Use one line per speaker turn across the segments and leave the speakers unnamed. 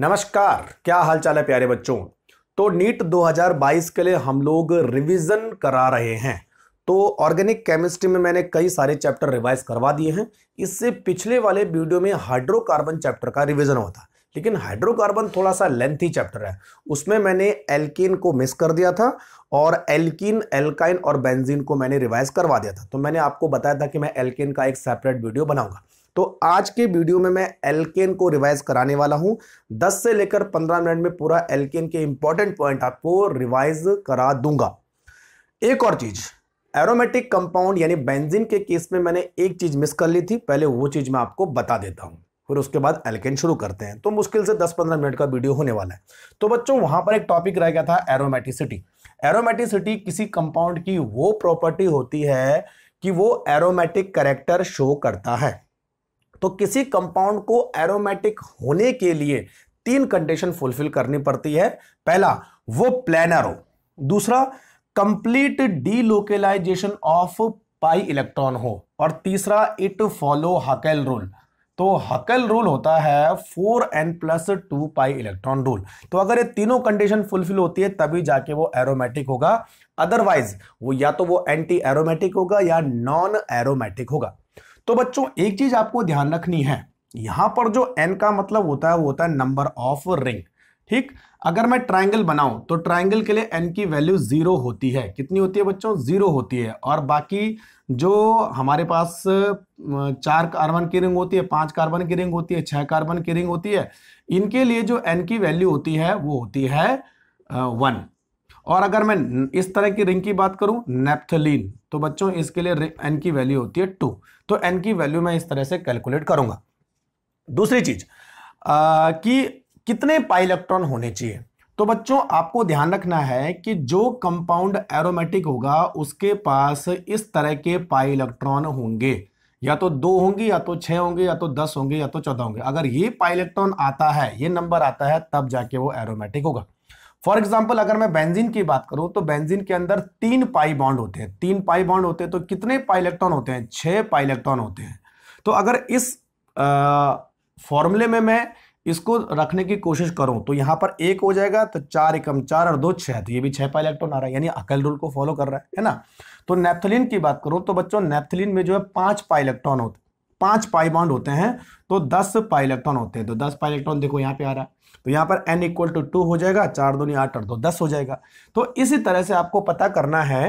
नमस्कार क्या हालचाल है प्यारे बच्चों तो नीट 2022 के लिए हम लोग रिवीजन करा रहे हैं तो ऑर्गेनिक केमिस्ट्री में मैंने कई सारे चैप्टर रिवाइज करवा दिए हैं इससे पिछले वाले वीडियो में हाइड्रोकार्बन चैप्टर का रिवीजन हुआ था लेकिन हाइड्रोकार्बन थोड़ा सा लेंथी चैप्टर है उसमें मैंने एल्किन को मिस कर दिया था और एल्किन एल्काइन और बेंजीन को मैंने रिवाइज करवा दिया था तो मैंने आपको बताया था कि मैं एल्किन का एक सेपरेट वीडियो बनाऊंगा तो आज के वीडियो में मैं एलकेन को रिवाइज कराने वाला हूं 10 से लेकर 15 मिनट में पूरा एलकेन के इंपॉर्टेंट पॉइंट आपको रिवाइज करा दूंगा एक और चीज एरोमेटिक कंपाउंड यानी बेंजिन के केस में मैंने एक चीज मिस कर ली थी पहले वो चीज मैं आपको बता देता हूं फिर उसके बाद एलकेन शुरू करते हैं तो मुश्किल से 10-15 मिनट का वीडियो होने वाला है तो बच्चों वहां पर एक टॉपिक रह गया था एरोमेटिसिटी एरोमेटिसिटी किसी कंपाउंड की वो प्रॉपर्टी होती है कि वो एरोमेटिक करेक्टर शो करता है तो किसी कंपाउंड को एरोमेटिक होने के लिए तीन कंडीशन फुलफिल करनी पड़ती है पहला वो प्लानर हो दूसरा complete delocalisation of pi electron हो और तीसरा इट फॉलो हकेल रूल तो हकल रूल होता है four n plus two pi electron rule तो अगर ये तीनों कंडीशन फुलफिल होती है तभी जाके वो एरोमेटिक होगा अदरवाइज वो या तो वो एंटी एरोमेटिक होगा या नॉन एरोमेटिक होगा तो बच्चों एक चीज आपको ध्यान रखनी है यहां पर जो एन का मतलब होता है वो होता है नंबर ऑफ रिंग ठीक अगर मैं ट्राइंगल बनाऊं तो ट्राइंगल के लिए एन की वैल्यू जीरो होती है कितनी होती है बच्चों जीरो होती है और बाकी जो हमारे पास चार कार्बन की रिंग होती है पांच कार्बन की रिंग होती है छह कार्बन की रिंग होती है इनके लिए जो एन की वैल्यू होती है वो होती है वन और अगर मैं इस तरह की रिंग की बात करूं नेप्थलीन तो बच्चों इसके लिए एन की वैल्यू होती है टू तो एन की वैल्यू मैं इस तरह से कैलकुलेट करूंगा दूसरी चीज कि कितने पाई इलेक्ट्रॉन होने चाहिए तो बच्चों आपको ध्यान रखना है कि जो कंपाउंड एरोमेटिक होगा उसके पास इस तरह के पाई इलेक्ट्रॉन होंगे या तो दो होंगे या तो छः होंगे या तो दस होंगे या तो चौदह होंगे अगर ये पाई इलेक्ट्रॉन आता है ये नंबर आता है तब जाके वो एरोमेटिक होगा फॉर एग्जाम्पल अगर मैं बेंजीन की बात करूं तो बेंजीन के अंदर तीन पाई बॉन्ड होते हैं तीन पाई बॉन्ड होते हैं तो कितने पाई इलेक्ट्रॉन होते हैं छः पाई इलेक्ट्रॉन होते हैं तो अगर इस फॉर्मूले में मैं इसको रखने की कोशिश करूं तो यहाँ पर एक हो जाएगा तो चार एकम चार और दो छः तो ये भी छः पाई इलेक्ट्रॉन आ रहा है यानी अकल रूल को फॉलो कर रहा है ना तो नेप्थलिन की बात करूँ तो बच्चों नेप्थलिन में जो है पाँच पाई इलेक्ट्रॉन होते पांच पाई बॉन्ड होते हैं तो दस पाई इलेक्ट्रॉन होते हैं तो दस पाई इलेक्ट्रॉन देखो यहाँ पे आ रहा है तो यहाँ पर एन इक्वल टू टू हो जाएगा चार दो नहीं आठ आठ दो दस हो जाएगा तो इसी तरह से आपको पता करना है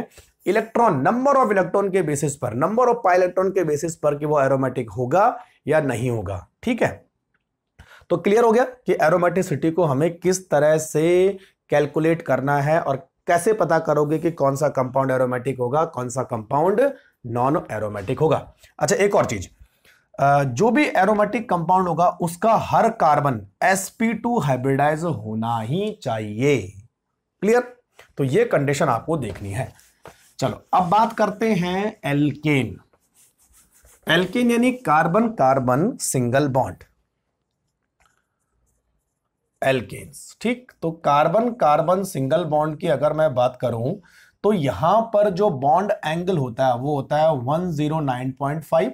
इलेक्ट्रॉन नंबर ऑफ इलेक्ट्रॉन के बेसिस पर नंबर ऑफ पाई इलेक्ट्रॉन के बेसिस पर कि वो एरोमेटिक होगा या नहीं होगा ठीक है तो क्लियर हो गया कि एरोमेटिसिटी को हमें किस तरह से कैलकुलेट करना है और कैसे पता करोगे कि कौन सा कंपाउंड एरोमेटिक होगा कौन सा कंपाउंड नॉन एरोमेटिक होगा अच्छा एक और चीज़ जो भी एरोमेटिक कंपाउंड होगा उसका हर कार्बन sp2 हाइब्रिडाइज होना ही चाहिए क्लियर तो ये कंडीशन आपको देखनी है चलो अब बात करते हैं एल्केन एल्केन यानी carbon carbon single bond alkanes ठीक तो कार्बन कार्बन सिंगल बॉन्ड की अगर मैं बात करूं तो यहां पर जो बॉन्ड एंगल होता है वो होता है 109.5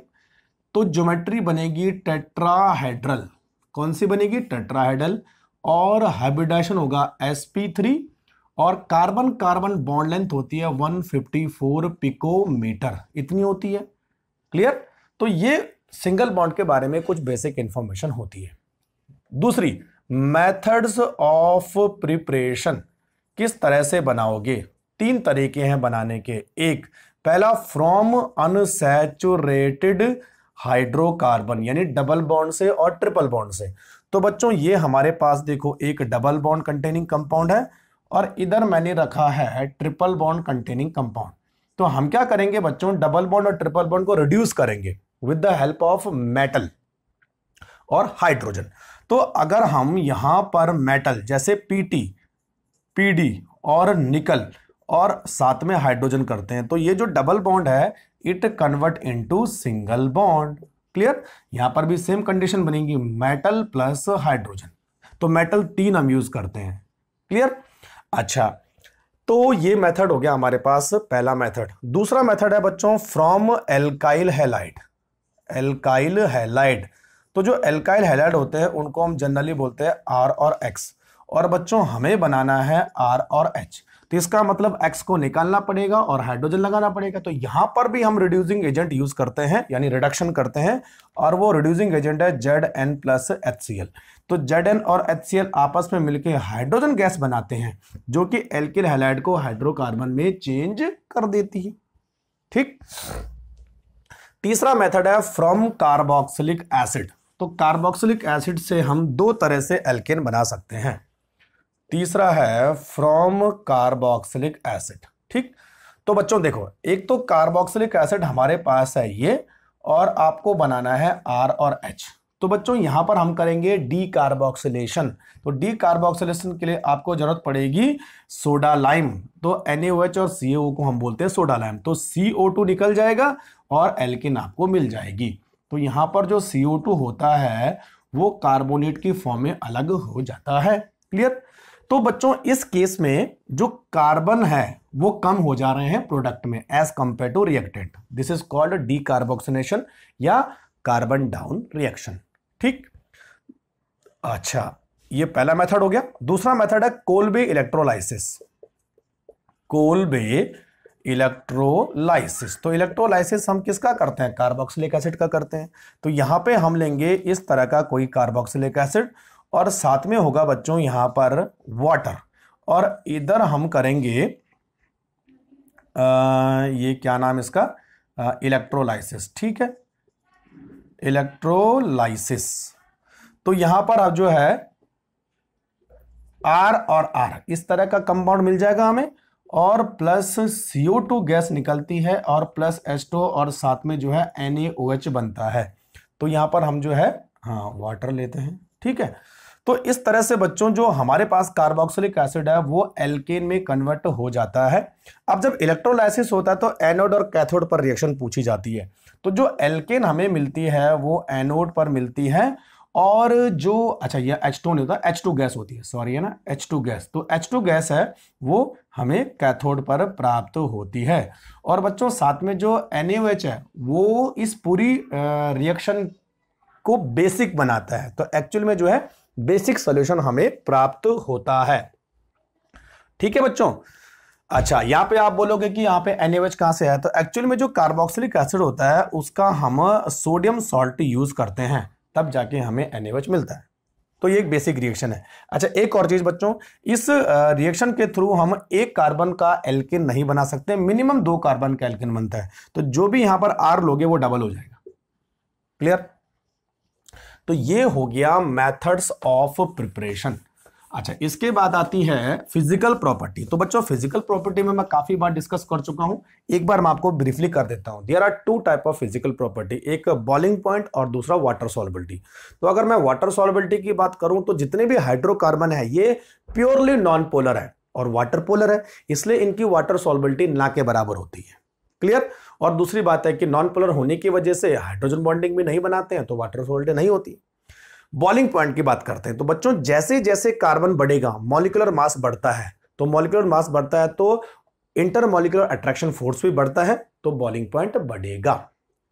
तो ज्योमेट्री बनेगी टेट्राहेड्रल कौन सी बनेगी टेट्राहेड्रल और हाइब्रिडाइशन होगा sp3 और कार्बन कार्बन बॉन्ड लेंथ होती है 154 पिकोमीटर इतनी होती है क्लियर तो ये सिंगल बॉन्ड के बारे में कुछ बेसिक इंफॉर्मेशन होती है दूसरी मेथड्स ऑफ प्रिपरेशन किस तरह से बनाओगे तीन तरीके हैं बनाने के एक पहला फ्रॉम अनसेचुरेटेड हाइड्रोकार्बन यानी डबल बॉन्ड से और ट्रिपल बॉन्ड से तो बच्चों ये हमारे पास देखो एक डबल बॉन्ड कंटेनिंग कंपाउंड है और इधर मैंने रखा है ट्रिपल बॉन्ड कंटेनिंग कंपाउंड तो हम क्या करेंगे बच्चों डबल बॉन्ड और ट्रिपल बॉन्ड को रिड्यूस करेंगे with the help of metal और हाइड्रोजन तो अगर हम यहां पर मेटल जैसे पीटी पीडी और निकल और साथ में हाइड्रोजन करते हैं तो ये जो डबल बॉन्ड है it convert into single bond clear यहां पर भी सेम कंडीशन बनेगी मेटल प्लस हाइड्रोजन तो मेटल तीन हम यूज करते हैं क्लियर अच्छा तो ये मेथड हो गया हमारे पास पहला मेथड दूसरा मेथड है बच्चों from alkyl halide alkyl halide तो जो एल्काइल हेलाइड होते हैं उनको हम जनरली बोलते हैं आर और एक्स और बच्चों हमें बनाना है आर और एच तो इसका मतलब एक्स को निकालना पड़ेगा और हाइड्रोजन लगाना पड़ेगा तो यहां पर भी हम रिड्यूसिंग एजेंट यूज करते हैं यानी रिडक्शन करते हैं और वो रिड्यूसिंग एजेंट है Z N plus H C L तो जेड एन और एच सी एल आपस में मिलकर हाइड्रोजन गैस बनाते हैं जो कि एल्किल हैलाइड को हाइड्रोकार्बन में चेंज कर देती है ठीक तीसरा मेथड है फ्रॉम कार्बोक्सिलिक एसिड तो कार्बोक्सिलिक एसिड से हम दो तरह से एल्केन बना सकते हैं तीसरा है फ्रॉम कार्बोक्सिलिक एसिड ठीक तो बच्चों देखो एक तो कार्बोक्सिलिक एसिड हमारे पास है ये और आपको बनाना है आर और एच तो बच्चों यहां पर हम करेंगे डी कार्बोक्सिलेशन तो डी कार्बोक्सिलेशन के लिए आपको जरूरत पड़ेगी सोडा लाइम तो एन और सी को हम बोलते हैं सोडा लाइम तो सी निकल जाएगा और एल्किन आपको मिल जाएगी तो यहाँ पर जो सी होता है वो कार्बोनेट की फॉर्म में अलग हो जाता है क्लियर तो बच्चों इस केस में जो कार्बन है वो कम हो जा रहे हैं प्रोडक्ट में as compare to reactant this is called D या कार्बन डाउन रिएक्शन ठीक अच्छा ये पहला मेथड हो गया दूसरा मेथड है कोलबे इलेक्ट्रोलाइसिस कोलबे इलेक्ट्रोलाइसिस तो इलेक्ट्रोलाइसिस हम किसका करते हैं कार्बोक्सिलिक एसिड का करते हैं तो यहां पे हम लेंगे इस तरह का कोई कार्बोक्सिलिक एसिड और साथ में होगा बच्चों यहां पर वाटर और इधर हम करेंगे आ, ये क्या नाम इसका इलेक्ट्रोलाइसिस ठीक है इलेक्ट्रोलाइसिस तो यहां पर अब जो है आर और आर इस तरह का कंपाउंड मिल जाएगा हमें और प्लस सीओ टू गैस निकलती है और प्लस एस टू और साथ में जो है एन बनता है तो यहां पर हम जो है हाँ वाटर लेते हैं ठीक है तो इस तरह से बच्चों जो हमारे पास कार्बोक्सिलिक एसिड है वो एल्केन में कन्वर्ट हो जाता है अब जब इलेक्ट्रोलाइसिस होता है तो एनोड और कैथोड पर रिएक्शन पूछी जाती है तो जो एल्केन हमें मिलती है वो एनोड पर मिलती है और जो अच्छा ये एच टू नहीं होता एच टू गैस होती है सॉरी है ना एच टू गैस तो एच टू गैस है वो हमें कैथोड पर प्राप्त होती है और बच्चों साथ में जो एन है वो इस पूरी रिएक्शन को बेसिक बनाता है तो एक्चुअल में जो है बेसिक सोल्यूशन हमें प्राप्त होता है ठीक है बच्चों अच्छा यहाँ पे आप बोलोगे कि यहाँ पे एन एच कहाँ से है तो एक्चुअल में जो कार्बोक्सिलिक एसिड होता है उसका हम सोडियम सॉल्ट यूज करते हैं तब जाके हमें एन मिलता है तो ये एक बेसिक रिएक्शन है अच्छा एक और चीज बच्चों इस रिएक्शन के थ्रू हम एक कार्बन का एल्किन नहीं बना सकते मिनिमम दो कार्बन का एल्किन बनता है तो जो भी यहां पर आर लोगे वो डबल हो जाएगा क्लियर तो ये हो गया मैथड्स ऑफ प्रिपरेशन अच्छा इसके बाद आती है फिजिकल प्रॉपर्टी तो बच्चों फिजिकल प्रॉपर्टी में मैं काफी बार डिस्कस कर चुका हूं एक बार मैं आपको ब्रीफली कर देता हूं there are two type of physical property एक बॉलिंग पॉइंट और दूसरा वाटर सॉलिबिलिटी तो अगर मैं वाटर सॉलिबिलिटी की बात करूं तो जितने भी हाइड्रोकार्बन है ये प्योरली नॉन पोलर है और वाटर पोलर है इसलिए इनकी वाटर सॉलिबिलिटी ना के बराबर होती है क्लियर और दूसरी बात है कि नॉन पोलर होने की वजह से हाइड्रोजन बॉन्डिंग भी नहीं बनाते हैं तो वाटर सोल्टे नहीं होती बॉलिंग पॉइंट की बात करते हैं तो बच्चों जैसे जैसे कार्बन बढ़ेगा मॉलिकुलर मास बढ़ता है तो मॉलिकुलर मास बढ़ता है तो इंटरमोलिकुलर अट्रैक्शन फोर्स भी बढ़ता है तो बॉलिंग पॉइंट बढ़ेगा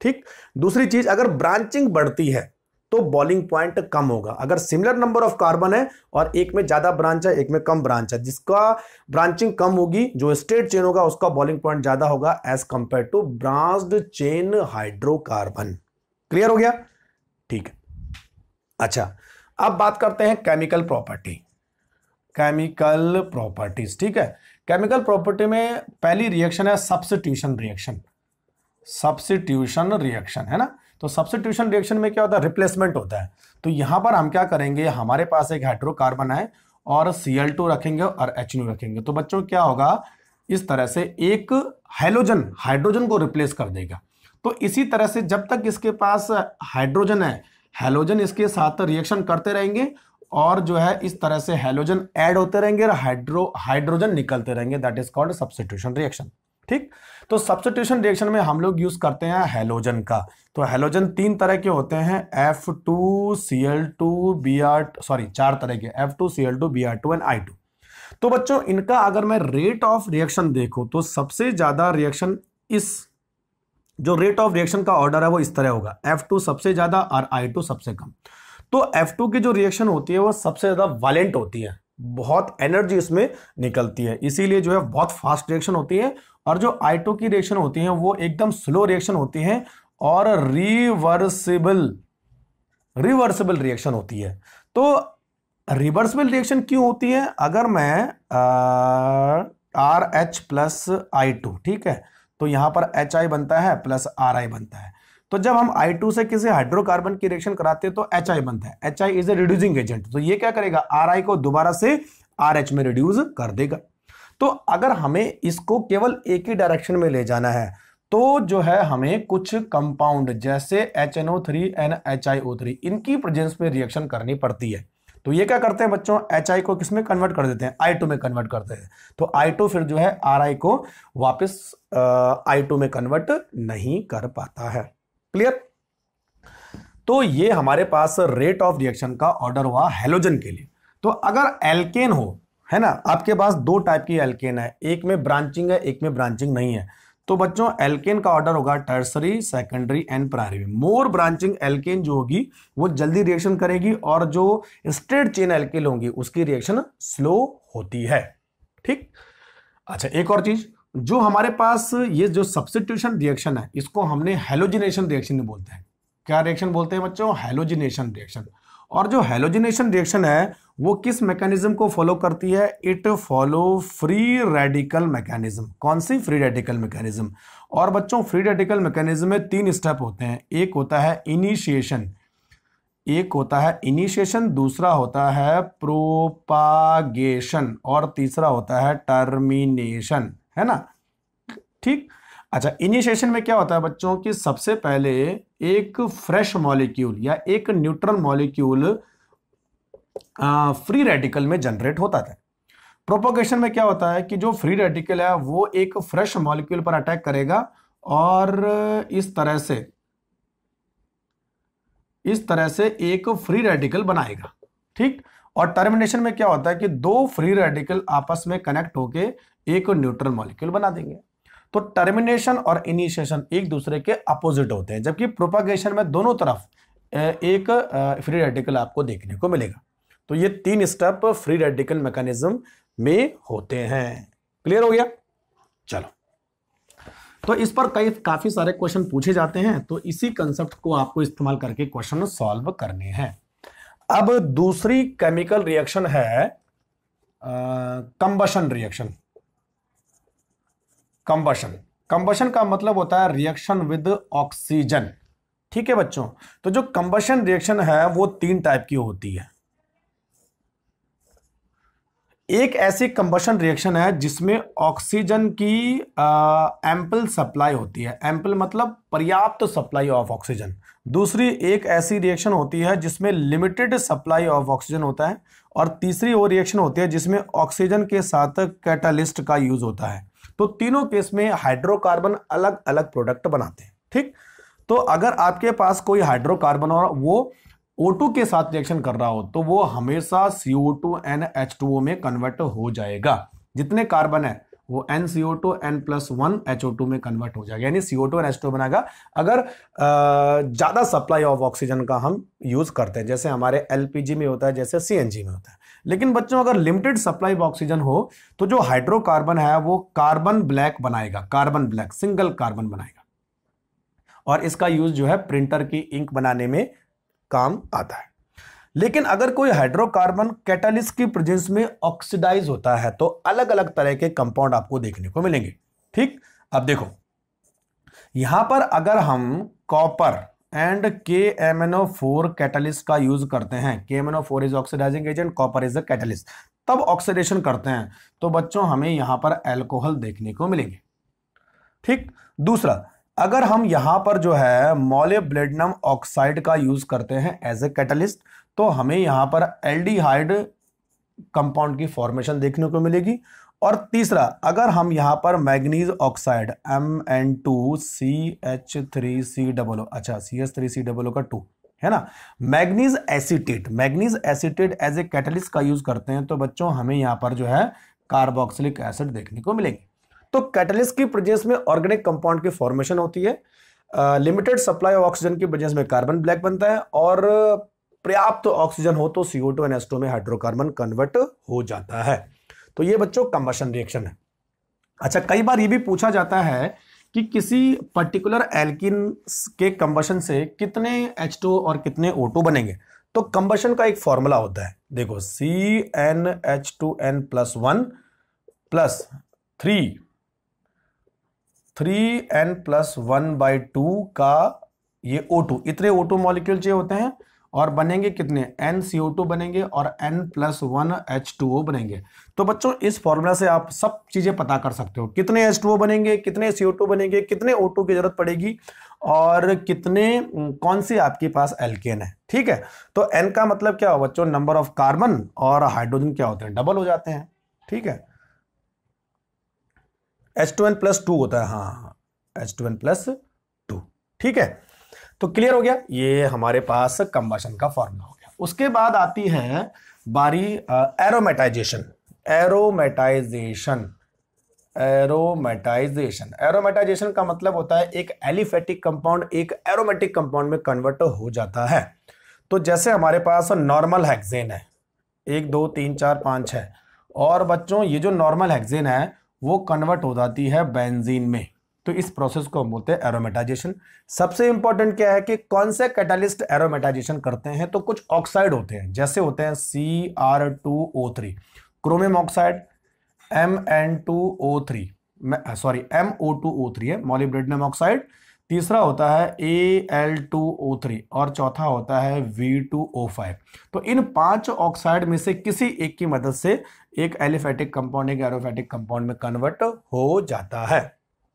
ठीक दूसरी चीज अगर ब्रांचिंग बढ़ती है तो बॉलिंग पॉइंट कम होगा अगर सिमिलर नंबर ऑफ कार्बन है और एक में ज्यादा ब्रांच है एक में कम ब्रांच है जिसका ब्रांचिंग कम होगी जो स्ट्रेट चेन होगा उसका बॉलिंग पॉइंट ज्यादा होगा as compare to branched chain hydrocarbon clear हो गया ठीक है अच्छा अब बात करते हैं केमिकल प्रॉपर्टी केमिकल प्रॉपर्टीज ठीक है केमिकल प्रॉपर्टी में पहली रिएक्शन है सब्सिट्यूशन रिएक्शन सब्सिट्यूशन रिएक्शन है ना तो सब्सिट्यूशन रिएक्शन में क्या होता है रिप्लेसमेंट होता है तो यहाँ पर हम क्या करेंगे हमारे पास एक हाइड्रोकार्बन है और सी रखेंगे और एच रखेंगे तो बच्चों क्या होगा इस तरह से एक हाइलोजन हाइड्रोजन को रिप्लेस कर देगा तो इसी तरह से जब तक इसके पास हाइड्रोजन है हेलोजन इसके साथ रिएक्शन करते रहेंगे और जो है इस तरह से हेलोजन ऐड होते रहेंगे और हाइड्रो हाइड्रोजन निकलते रहेंगे that is called substitution reaction ठीक तो सब्सिट्यूशन रिएक्शन में हम लोग यूज करते हैं हेलोजन का तो हेलोजन तीन तरह के होते हैं F two C L two B R sorry चार तरह के F two C L two B R two and I two तो बच्चों इनका अगर मैं रेट ऑफ रिएक्शन देखो तो सबसे ज्यादा रिएक्शन इस जो रेट ऑफ रिएक्शन का ऑर्डर है वो इस तरह होगा एफ टू सबसे ज्यादा और आई टू सबसे कम तो एफ टू की जो रिएक्शन होती है वो सबसे ज्यादा वायलेंट होती है बहुत एनर्जी इसमें निकलती है इसीलिए जो है बहुत फास्ट रिएक्शन होती है और जो आइटो की रिएक्शन होती है वो एकदम स्लो रिएक्शन होती है और रिवर्सिबल रिवर्सिबल रिएक्शन होती है तो रिवर्सिबल रिएक्शन क्यों होती है अगर मैं R H plus I two ठीक है तो यहां पर एच आई बनता है प्लस आर आई बनता है तो जब हम आई टू से किसी हाइड्रोकार्बन की रिएक्शन कराते हैं तो एच आई बनता है H I is a reducing agent तो ये क्या करेगा आर आई को दोबारा से आर एच में रिड्यूस कर देगा तो अगर हमें इसको केवल एक ही डायरेक्शन में ले जाना है तो जो है हमें कुछ कंपाउंड जैसे H N O three and H I O three इनकी प्रेजेंस में रिएक्शन करनी पड़ती है तो ये क्या करते हैं बच्चों एच आई को किस में कन्वर्ट कर देते हैं आई टू में कन्वर्ट करते हैं तो आई टू फिर जो है आर आई को वापस आई टू में कन्वर्ट नहीं कर पाता है क्लियर तो ये हमारे पास रेट ऑफ रिएक्शन का ऑर्डर हुआ हेलोजन के लिए तो अगर एल्केन हो है ना आपके पास दो टाइप की एल्केन है एक में ब्रांचिंग है एक में ब्रांचिंग नहीं है तो बच्चों एल्केन का ऑर्डर होगा tertiary secondary and primary more branching alkane जो होगी वो जल्दी रिएक्शन करेगी और जो स्ट्रेट चेन एल्केन होगी उसकी रिएक्शन स्लो होती है ठीक अच्छा एक और चीज जो हमारे पास ये जो सब्सिट्यूशन रिएक्शन है इसको हमने हेलोजिनेशन रिएक्शन बोलते हैं क्या रिएक्शन बोलते हैं बच्चों हेलोजिनेशन रिएक्शन और जो हेलोजिनेशन रिएक्शन है वो किस मैकेनिज्म को फॉलो करती है it follow free radical mechanism कौन सी फ्री रेडिकल मैकेनिज्म और बच्चों फ्री रेडिकल मैकेनिज्म में तीन स्टेप होते हैं एक होता है इनिशिएशन एक होता है इनिशिएशन दूसरा होता है प्रोपागेशन और तीसरा होता है टर्मिनेशन है ना ठीक अच्छा इनिशिएशन में क्या होता है बच्चों की सबसे पहले एक फ्रेश मॉलिक्यूल या एक न्यूट्रल मॉलिक्यूल फ्री रेडिकल में जनरेट होता था प्रोपोगेशन में क्या होता है कि जो फ्री रेडिकल है वो एक फ्रेश मॉलिक्यूल पर अटैक करेगा और इस तरह से इस तरह से एक फ्री रेडिकल बनाएगा ठीक और टर्मिनेशन में क्या होता है कि दो फ्री रेडिकल आपस में कनेक्ट होके एक न्यूट्रल मॉलिक्यूल बना देंगे तो टर्मिनेशन और इनिशिएशन एक दूसरे के अपोजिट होते हैं जबकि प्रोपागेशन में दोनों तरफ एक फ्री रेडिकल आपको देखने को मिलेगा तो ये तीन स्टेप फ्री रेडिकल मैकेनिज्म में होते हैं क्लियर हो गया चलो तो इस पर कई काफी सारे क्वेश्चन पूछे जाते हैं तो इसी कंसेप्ट को आपको इस्तेमाल करके क्वेश्चन सॉल्व करने हैं अब दूसरी केमिकल रिएक्शन है कंबशन रिएक्शन कंबशन कंबशन का मतलब होता है रिएक्शन विद ऑक्सीजन ठीक है बच्चों तो जो कंबशन रिएक्शन है वो तीन टाइप की होती है एक ऐसी कंबशन रिएक्शन है जिसमें ऑक्सीजन की एम्पल सप्लाई होती है एम्पल मतलब पर्याप्त सप्लाई ऑफ ऑक्सीजन दूसरी एक ऐसी रिएक्शन होती है जिसमें लिमिटेड सप्लाई ऑफ ऑक्सीजन होता है और तीसरी वो रिएक्शन होती है जिसमें ऑक्सीजन के साथ कैटालिस्ट का यूज होता है तो तीनों केस में हाइड्रोकार्बन अलग अलग प्रोडक्ट बनाते हैं ठीक तो अगर आपके पास कोई हाइड्रोकार्बन और वो O2 के साथ रिएक्शन कर रहा हो तो वो हमेशा CO2 एन में कन्वर्ट हो जाएगा जितने कार्बन है वो N C O two N plus one H O two में कन्वर्ट हो जाएगा यानी C O two N H two बनाएगा अगर ज़्यादा सप्लाई ऑफ ऑक्सीजन का हम यूज़ करते हैं जैसे हमारे एल में होता है जैसे सी एन जी में होता है लेकिन बच्चों अगर लिमिटेड सप्लाई ऑफ ऑक्सीजन हो तो जो हाइड्रोकार्बन है वो कार्बन ब्लैक बनाएगा कार्बन ब्लैक सिंगल कार्बन बनाएगा और इसका यूज जो है प्रिंटर की इंक बनाने में काम आता है लेकिन अगर कोई हाइड्रोकार्बन कैटलिस्ट की प्रेजेंस में ऑक्सीडाइज होता है तो अलग अलग तरह के कंपाउंड आपको देखने को मिलेंगे ठीक अब देखो यहां पर अगर हम copper and K M N O four catalyst का यूज करते हैं K M N O four is oxidizing agent copper is a catalyst तब ऑक्सीडेशन करते हैं तो बच्चों हमें यहाँ पर एल्कोहल देखने को मिलेंगे ठीक दूसरा अगर हम यहां पर जो है मोलेब्लेडनम ऑक्साइड का यूज करते हैं एज ए कैटलिस्ट तो हमें यहाँ पर एल्डिहाइड कंपाउंड की फॉर्मेशन देखने को मिलेगी और तीसरा अगर हम यहाँ पर manganese oxide M N two C H three C double O अच्छा C H three C double O का टू है ना manganese acetate manganese acetate as a catalyst का यूज करते हैं तो बच्चों हमें यहाँ पर जो है कार्बोक्सिलिक एसिड देखने को मिलेंगे तो कैटलिस्ट की प्रेजेंस में ऑर्गेनिक कंपाउंड की फॉर्मेशन होती है लिमिटेड सप्लाई ऑक्सीजन की प्रेजेंस में कार्बन ब्लैक बनता है और पर्याप्त ऑक्सीजन हो तो सीओ टू एन में हाइड्रोकार्बन कन्वर्ट हो जाता है तो ये बच्चों कंबशन रिएक्शन है अच्छा कई बार ये भी पूछा जाता है कि किसी पर्टिकुलर एल्किन के कंबशन से कितने एच और कितने ओ बनेंगे तो कंबशन का एक फॉर्मूला होता है देखो C N H two N plus one plus three three N plus one by two का ये ओ टू इतने ओ टू मॉलिक्यूल चाहिए होते हैं और बनेंगे कितने एन सी ओ टू बनेंगे और N plus one H two O बनेंगे तो बच्चों इस फॉर्मूला से आप सब चीज़ें पता कर सकते हो कितने एच टू ओ बनेंगे कितने सी टू बनेंगे कितने ओ टू की ज़रूरत पड़ेगी और कितने कौन सी आपके पास एल्केन है ठीक है तो एन का मतलब क्या हो बच्चों नंबर ऑफ कार्बन और हाइड्रोजन क्या होते हैं डबल हो जाते हैं ठीक है H two N plus two होता है हाँ H two N plus two ठीक है तो क्लियर हो गया ये हमारे पास कंबशन का फॉर्मूला हो गया उसके बाद आती है बारी एरोमेटाइजेशन एरोमेटाइजेशन एरोमेटाइजेशन एरोमेटाइजेशन का मतलब होता है एक एलिफेटिक कंपाउंड एक एरोमेटिक कंपाउंड में कन्वर्ट हो जाता है तो जैसे हमारे पास नॉर्मल हैगजेन है एक दो तीन चार पाँच है और बच्चों ये जो नॉर्मल हैगजेन है वो कन्वर्ट हो जाती है बेंजीन में तो इस प्रोसेस को हम बोलते हैं एरोमेटाइजेशन सबसे इंपॉर्टेंट क्या है कि कौन से कैटालिस्ट एरोमेटाइजेशन करते हैं तो कुछ ऑक्साइड होते हैं जैसे होते हैं C R two O three chromium oxide M N two O three sorry M O two O three है मॉलिब्रेडनम ऑक्साइड तीसरा होता है A L two O three और चौथा होता है वी टू ओ फाइव तो इन पांच ऑक्साइड में से किसी एक की मदद से एक एलिफेटिक कंपाउंड एक एरोफेटिक कंपाउंड में कन्वर्ट हो जाता है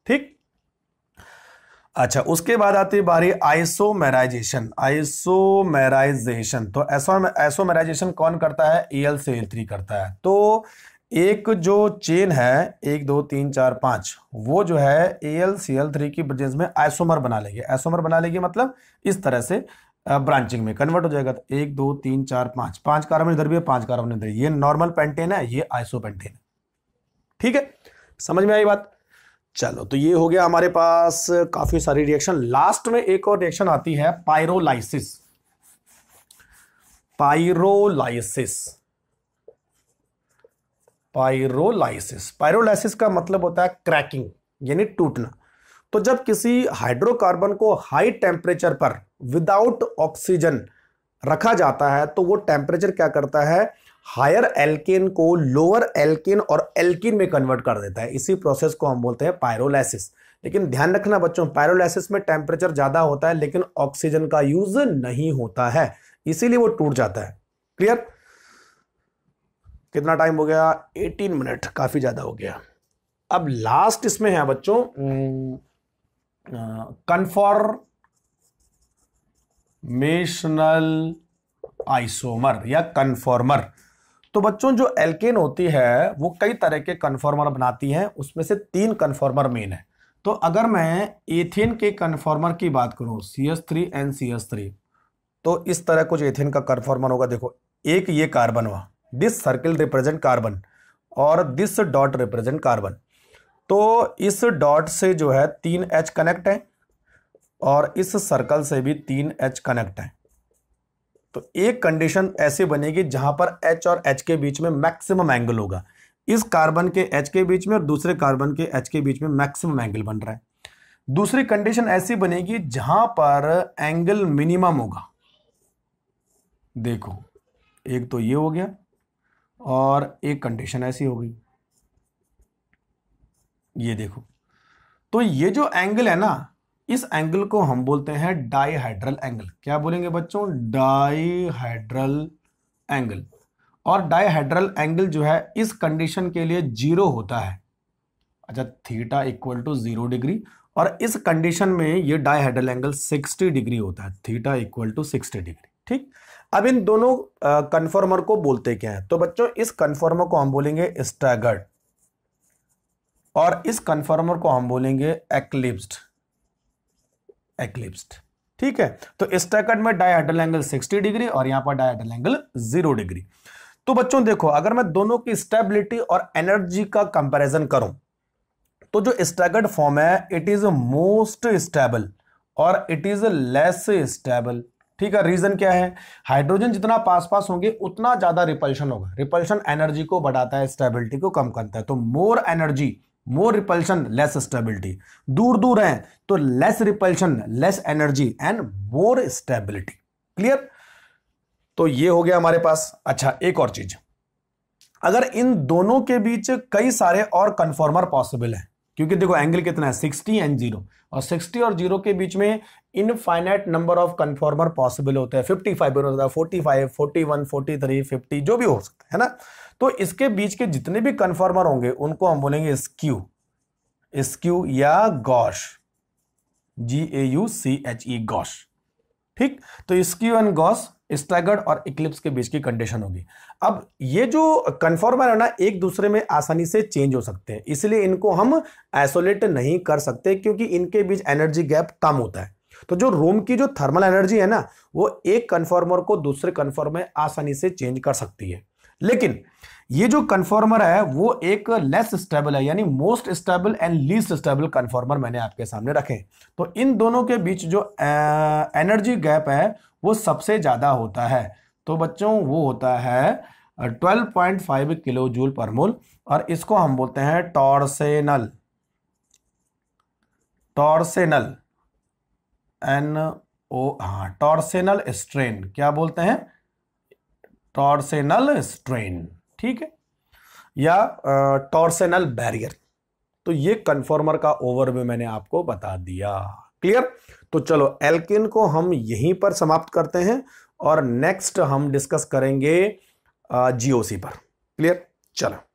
ठीक अच्छा उसके बाद आती है बारी आइसोमेराइजेशन आइसोमेराइजेशन तो आइसोमेराइजेशन कौन करता है एल e से एल थ्री करता है तो एक जो चेन है एक दो तीन चार पाँच वो जो है A L C L three की ब्रिजेंस में आइसोमर बना लेगी आइसोमर बना लेगी मतलब इस तरह से ब्रांचिंग में कन्वर्ट हो जाएगा तो एक दो तीन चार पाँच पाँच कार्बन इधर भी है पाँच कार्बन इधर ये नॉर्मल पेंटेन है ये आइसो पेंटेन है ठीक है समझ में आई बात चलो तो ये हो गया हमारे पास काफी सारी रिएक्शन लास्ट में एक और रिएक्शन आती है पायरोलाइसिस पायरोलाइसिस पायरोलाइसिस पायरोलाइसिस का मतलब होता है क्रैकिंग यानी टूटना तो जब किसी हाइड्रोकार्बन को हाई टेम्परेचर पर विदाउट ऑक्सीजन रखा जाता है तो वो टेम्परेचर क्या करता है हायर एल्केन को लोअर एल्केन और एल्किन में कन्वर्ट कर देता है इसी प्रोसेस को हम बोलते हैं पायरोलाइसिस लेकिन ध्यान रखना बच्चों पायरोलाइसिस में टेम्परेचर ज़्यादा होता है लेकिन ऑक्सीजन का यूज नहीं होता है इसीलिए वो टूट जाता है क्लियर कितना टाइम हो गया 18 मिनट काफ़ी ज़्यादा हो गया अब लास्ट इसमें है बच्चों कन्फॉर्म मेशनल आइसोमर या कन्फॉर्मर तो बच्चों जो एल्केन होती है वो कई तरह के कन्फॉर्मर बनाती हैं उसमें से तीन कन्फॉर्मर मेन है तो अगर मैं एथेन के कन्फॉर्मर की बात करूं C S three N C S three तो इस तरह कुछ एथेन का कन्फॉर्मर होगा देखो एक ये कार्बन हुआ दिस सर्किल रिप्रेजेंट कार्बन और दिस डॉट रिप्रेजेंट कार्बन तो इस डॉट से जो है तीन एच कनेक्ट है और इस सर्कल से भी तीन एच कनेक्ट हैं तो एक कंडीशन ऐसी बनेगी जहां पर एच और एच के बीच में मैक्सिमम एंगल होगा इस कार्बन के एच के बीच में और दूसरे कार्बन के एच के बीच में मैक्सिमम एंगल बन रहा है दूसरी कंडीशन ऐसी बनेगी जहां पर एंगल मिनिमम होगा देखो एक तो ये हो गया और एक कंडीशन ऐसी हो गई ये देखो तो ये जो एंगल है ना इस एंगल को हम बोलते हैं डाईहाइड्रल एंगल क्या बोलेंगे बच्चों डाईहाइड्रल एंगल और डाईहाइड्रल एंगल जो है इस कंडीशन के लिए जीरो होता है अच्छा theta equal to zero degree और इस कंडीशन में ये डाईहाइड्रल एंगल 60 डिग्री होता है थीटा इक्वल टू 60 डिग्री ठीक अब इन दोनों कन्फर्मर को बोलते क्या है तो बच्चों इस कन्फर्मर को हम बोलेंगे स्टैगर्ड और इस कन्फर्मर को हम बोलेंगे एक्लिप्स्ड एक्लिप्सड ठीक है तो इस स्टैकट में डायडल एंगल 60 डिग्री और यहां पर डायडल एंगल 0 डिग्री तो बच्चों देखो अगर मैं दोनों की स्टेबिलिटी और एनर्जी का कंपैरिजन करूं तो जो स्टैगर्ड फॉर्म है इट इज मोस्ट स्टेबल और इट इज लेस स्टेबल ठीक है रीजन क्या है हाइड्रोजन जितना पास पास होंगे उतना ज्यादा रिपल्शन होगा रिपल्शन एनर्जी को बढ़ाता है स्टेबिलिटी को कम करता है तो more energy more repulsion less stability दूर दूर है तो less repulsion less energy and more stability clear तो ये हो गया हमारे पास अच्छा एक और चीज अगर इन दोनों के बीच कई सारे और कन्फॉर्मर पॉसिबल है क्योंकि देखो एंगल कितना है 60 एंड जीरो और 60 और जीरो के बीच में infinite number of conformer possible होते हैं फिफ्टी फाइव हो सकता है forty five forty one forty three fifty जो भी हो सकता है ना तो इसके बीच के जितने भी कन्फॉर्मर होंगे उनको हम बोलेंगे स्क्यू स्क्यू या gauche G A U C H E gauche ठीक तो स्क्यू एंड गॉश स्टैगर्ड और इक्लिप्स के बीच की कंडीशन होगी अब ये जो कन्फॉर्मर है ना एक दूसरे में आसानी से चेंज हो सकते हैं इसलिए इनको हम आइसोलेट नहीं कर सकते क्योंकि इनके बीच एनर्जी गैप कम होता है तो जो रोम की जो थर्मल एनर्जी है ना वो एक कन्फॉर्मर को दूसरे कन्फॉर्मर में आसानी से चेंज कर सकती है लेकिन ये जो कन्फॉर्मर है वो एक लेस स्टेबल है यानी most stable and least stable conformer मैंने आपके सामने रखे तो इन दोनों के बीच जो एनर्जी गैप है वो सबसे ज़्यादा होता है तो बच्चों वो होता है 12.5 किलो जूल पर मोल और इसको हम बोलते हैं टॉर्सेनल टॉर्सेनल एन ओ हाँ टॉर्सेनल स्ट्रेन क्या बोलते हैं टॉर्सेनल स्ट्रेन ठीक है या टॉर्सेनल बैरियर तो ये कन्फर्मर का ओवरव्यू मैंने आपको बता दिया क्लियर तो चलो एल्किन को हम यहीं पर समाप्त करते हैं और नेक्स्ट हम डिस्कस करेंगे जीओसी पर क्लियर चलो